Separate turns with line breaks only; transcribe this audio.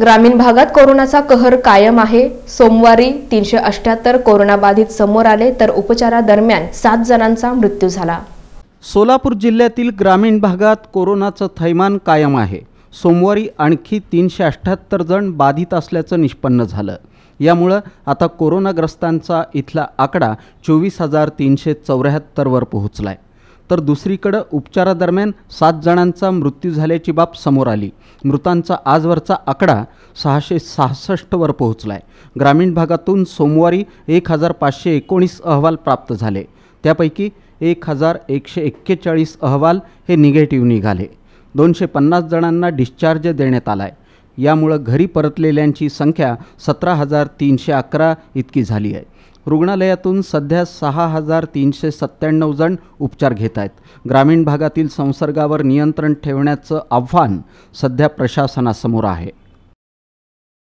ग्रामीण भागात कोरोनाचा कहर कायम आहे सोमवारी तीनशे अष्ट्याहत्तर कोरोनाबाधित समोर आले तर उपचारादरम्यान सात जणांचा मृत्यू झाला
सोलापूर जिल्ह्यातील ग्रामीण भागात कोरोनाचं थैमान कायम आहे सोमवारी आणखी तीनशे अठ्ठ्याहत्तर जण बाधित असल्याचं निष्पन्न झालं यामुळं आता कोरोनाग्रस्तांचा इथला आकडा चोवीस हजार तीनशे चौऱ्याहत्तरवर पोहोचला आहे तर दुसरीकडं उपचारादरम्यान सात जणांचा मृत्यू झाल्याची बाब समोर आली मृतांचा आजवरचा आकडा सहाशे सहासष्टवर पोहोचला आहे ग्रामीण भागातून सोमवारी एक हजार पाचशे एकोणीस अहवाल प्राप्त झाले त्यापैकी एक हजार एकशे एक्केचाळीस अहवाल हे निगेटिव्ह निघाले दोनशे पन्नास जणांना डिस्चार्ज देण्यात आला आहे यामुळं घरी परतलेल्यांची संख्या सतरा हजार तीनशे अकरा इतकी झाली आहे रुग्णालयातून सध्या सहा हजार तीनशे सत्त्याण्णव जण उपचार घेत आहेत ग्रामीण भागातील संसर्गावर नियंत्रण ठेवण्याचं आव्हान सध्या प्रशासनासमोर आहे